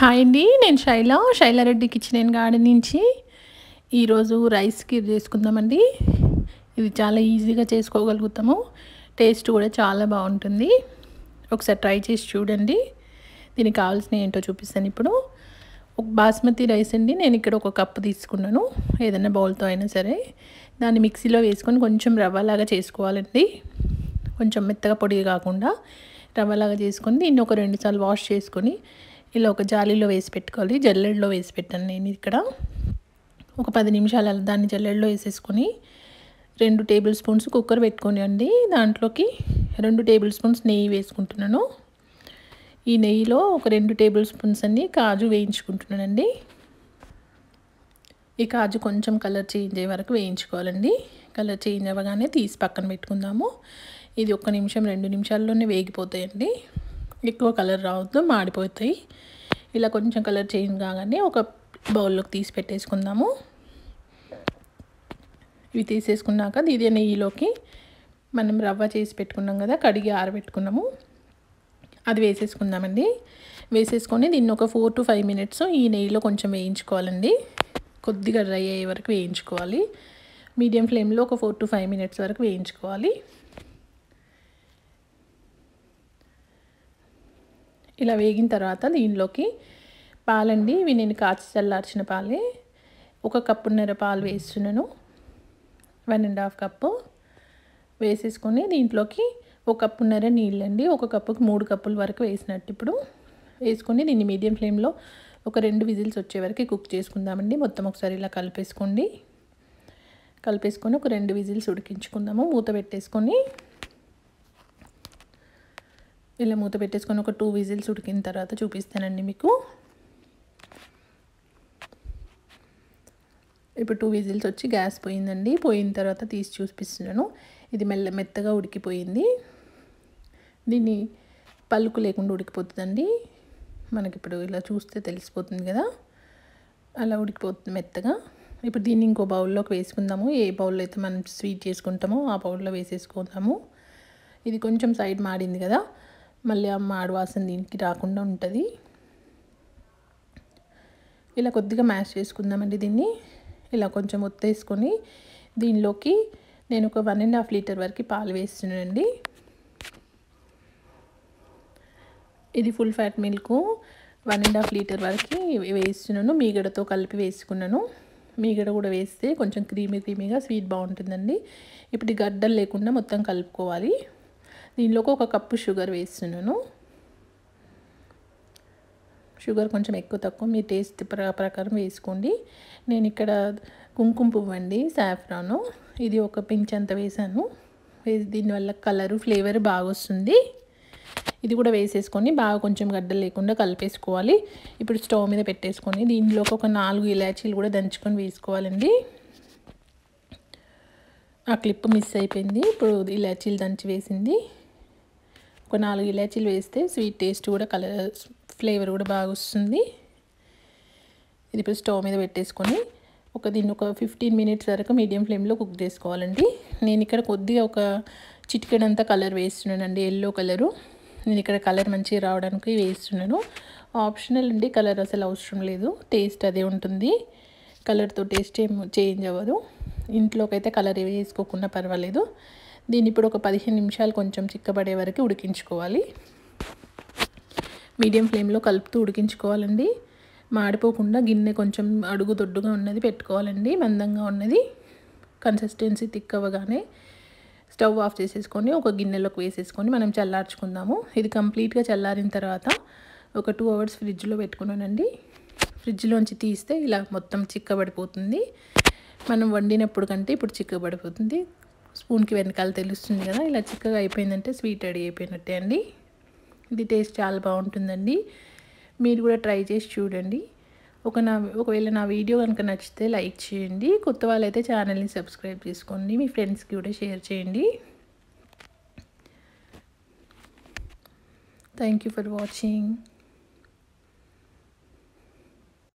hi అండి నేను శైల శైలారెడ్డి kitchen and garden నుంచి ఈరోజు రైస్ కీర్ చేసుకుందామండి ఇది చాలా ఈజీగా చేసుకోగలుగుతాము టేస్ట్ కూడా చాలా బాగుంటుంది ఒకసారి ట్రై చేసి చూడండి దీనికి కావాల్సినవి ఏంటో చూపిస్తాను ఇప్పుడు ఒక బాస్మతి రైస్ అండి నేను ఇక్కడ ఒక కప్పు తీసుకున్నాను ఏదైనా బౌల్తో అయినా సరే దాన్ని మిక్సీలో వేసుకొని కొంచెం రవ్వలాగా చేసుకోవాలండి కొంచెం మెత్తగా పొడి కాకుండా రవ్వలాగా చేసుకొని దీన్ని ఒక రెండుసార్లు వాష్ చేసుకొని ఇలా ఒక జాలీలో వేసి పెట్టుకోవాలి జల్లెడలో వేసి పెట్టాను నేను ఇక్కడ ఒక పది నిమిషాలు దాన్ని జల్లెడలో వేసేసుకొని రెండు టేబుల్ స్పూన్స్ కుక్కర్ పెట్టుకోనివ్వండి దాంట్లోకి రెండు టేబుల్ స్పూన్స్ నెయ్యి వేసుకుంటున్నాను ఈ నెయ్యిలో ఒక రెండు టేబుల్ స్పూన్స్ అన్ని కాజు వేయించుకుంటున్నానండి ఈ కాజు కొంచెం కలర్ చేంజ్ అయ్యే వరకు వేయించుకోవాలండి కలర్ చేంజ్ అవ్వగానే తీసి పక్కన పెట్టుకుందాము ఇది ఒక్క నిమిషం రెండు నిమిషాల్లోనే వేగిపోతాయండి ఎక్కువ కలర్ రావద్దు మాడిపోతాయి ఇలా కొంచెం కలర్ చేంజ్ కాగానే ఒక బౌల్లోకి తీసి పెట్టేసుకుందాము ఇవి తీసేసుకున్నాక ఇదే నెయ్యిలోకి మనం రవ్వ చేసి పెట్టుకున్నాం కదా కడిగి ఆరబెట్టుకున్నాము అది వేసేసుకుందామండి వేసేసుకొని దీన్ని ఒక ఫోర్ టు ఫైవ్ మినిట్స్ ఈ నెయ్యిలో కొంచెం వేయించుకోవాలండి కొద్దిగా డ్రై అయ్యే వరకు వేయించుకోవాలి మీడియం ఫ్లేమ్లో ఒక ఫోర్ టు ఫైవ్ మినిట్స్ వరకు వేయించుకోవాలి ఇలా వేగిన తర్వాత దీనిలోకి పాలండి ఇవి నేను కాచి చల్లార్చిన పాలే ఒక కప్పున్నర పాలు వేస్తున్నాను వన్ అండ్ హాఫ్ కప్పు వేసేసుకొని దీంట్లోకి ఒక కప్పున్నర నీళ్ళండి ఒక కప్పుకి మూడు కప్పుల వరకు వేసినట్టు ఇప్పుడు వేసుకొని దీన్ని మీడియం ఫ్లేమ్లో ఒక రెండు విజిల్స్ వచ్చే వరకు కుక్ చేసుకుందామండి మొత్తం ఒకసారి ఇలా కలిపేసుకోండి కలిపేసుకొని ఒక రెండు విజిల్స్ ఉడికించుకుందాము మూత పెట్టేసుకొని ఇలా మూత పెట్టేసుకొని ఒక టూ విజిల్స్ ఉడికిన తర్వాత చూపిస్తానండి మీకు ఇప్పుడు టూ విజిల్స్ వచ్చి గ్యాస్ పోయిందండి పోయిన తర్వాత తీసి చూపిస్తున్నాను ఇది మెల్ల మెత్తగా ఉడికిపోయింది దీన్ని పలుకు లేకుండా ఉడికిపోతుందండి మనకి ఇప్పుడు ఇలా చూస్తే తెలిసిపోతుంది కదా అలా ఉడికిపోతుంది మెత్తగా ఇప్పుడు దీన్ని ఇంకో బౌల్లోకి వేసుకుందాము ఏ బౌల్లో అయితే మనం స్వీట్ చేసుకుంటామో ఆ బౌల్లో వేసేసుకుందాము ఇది కొంచెం సైడ్ మాడింది కదా మళ్ళీ అమ్మ ఆడవాసన దీనికి రాకుండా ఉంటుంది ఇలా కొద్దిగా మ్యాష్ చేసుకుందామండి దీన్ని ఇలా కొంచెం ఒత్తేసుకొని దీనిలోకి నేను ఒక వన్ అండ్ హాఫ్ లీటర్ వరకు పాలు వేస్తున్నానండి ఇది full fat milk one and half litre వరకు వేస్తున్నాను మీగడతో కలిపి వేసుకున్నాను మీగడ కూడా వేస్తే కొంచెం క్రీమీ క్రీమీగా స్వీట్ బాగుంటుందండి ఇప్పుడు గడ్డలు లేకుండా మొత్తం కలుపుకోవాలి దీనిలోకి ఒక కప్పు షుగర్ వేస్తున్నాను షుగర్ కొంచెం ఎక్కువ తక్కువ మీ టేస్ట్ ప్రకారం వేసుకోండి నేను ఇక్కడ కుంకుమ పువ్వు అండి సాఫ్రాను ఇది ఒక పించ్ అంత వేసాను దీనివల్ల కలరు ఫ్లేవర్ బాగా వస్తుంది ఇది కూడా వేసేసుకొని బాగా కొంచెం గడ్డ లేకుండా కలిపేసుకోవాలి ఇప్పుడు స్టవ్ మీద పెట్టేసుకొని దీనిలోకి ఒక నాలుగు ఇలాచీలు కూడా దంచుకొని వేసుకోవాలండి ఆ క్లిప్ మిస్ అయిపోయింది ఇప్పుడు ఇలాచీలు దంచి వేసింది ఒక నాలుగు ఇలాచీలు వేస్తే స్వీట్ టేస్ట్ కూడా కలర్ ఫ్లేవర్ కూడా బాగా వస్తుంది ఇది ఇప్పుడు స్టవ్ మీద పెట్టేసుకొని ఒక దీన్ని ఒక ఫిఫ్టీన్ మినిట్స్ వరకు మీడియం ఫ్లేమ్లో కుక్ చేసుకోవాలండి నేను ఇక్కడ కొద్దిగా ఒక చిటికెడంతా కలర్ వేస్తున్నానండి ఎల్లో కలరు నేను ఇక్కడ కలర్ మంచిగా రావడానికి వేస్తున్నాను ఆప్షనల్ అండి కలర్ అసలు అవసరం లేదు టేస్ట్ అదే ఉంటుంది కలర్తో టేస్ట్ ఏం చేంజ్ అవ్వదు ఇంట్లోకి అయితే కలర్ వేసుకోకుండా పర్వాలేదు దీన్ని ఇప్పుడు ఒక పదిహేను నిమిషాలు కొంచెం చిక్కబడే వరకు ఉడికించుకోవాలి మీడియం ఫ్లేమ్లో కలుపుతూ ఉడికించుకోవాలండి మాడిపోకుండా గిన్నె కొంచెం అడుగు దొడ్డుగా ఉన్నది పెట్టుకోవాలండి మందంగా ఉన్నది కన్సిస్టెన్సీ థిక్ అవ్వగానే స్టవ్ ఆఫ్ చేసేసుకొని ఒక గిన్నెలోకి వేసేసుకొని మనం చల్లార్చుకుందాము ఇది కంప్లీట్గా చల్లారిన తర్వాత ఒక టూ అవర్స్ ఫ్రిడ్జ్లో పెట్టుకున్నానండి ఫ్రిడ్జ్లోంచి తీస్తే ఇలా మొత్తం చిక్కబడిపోతుంది మనం వండినప్పుడు కంటే ఇప్పుడు చిక్కబడిపోతుంది స్పూన్కి వెనకాల తెలుస్తుంది కదా ఇలా చిక్కగా అయిపోయిందంటే స్వీట్ రెడీ అయిపోయినట్టే అండి ఇది టేస్ట్ చాలా బాగుంటుందండి మీరు కూడా ట్రై చేసి చూడండి ఒక నా ఒకవేళ నా వీడియో కనుక నచ్చితే లైక్ చేయండి కొత్త వాళ్ళైతే ఛానల్ని సబ్స్క్రైబ్ చేసుకోండి మీ ఫ్రెండ్స్కి కూడా షేర్ చేయండి థ్యాంక్ ఫర్ వాచింగ్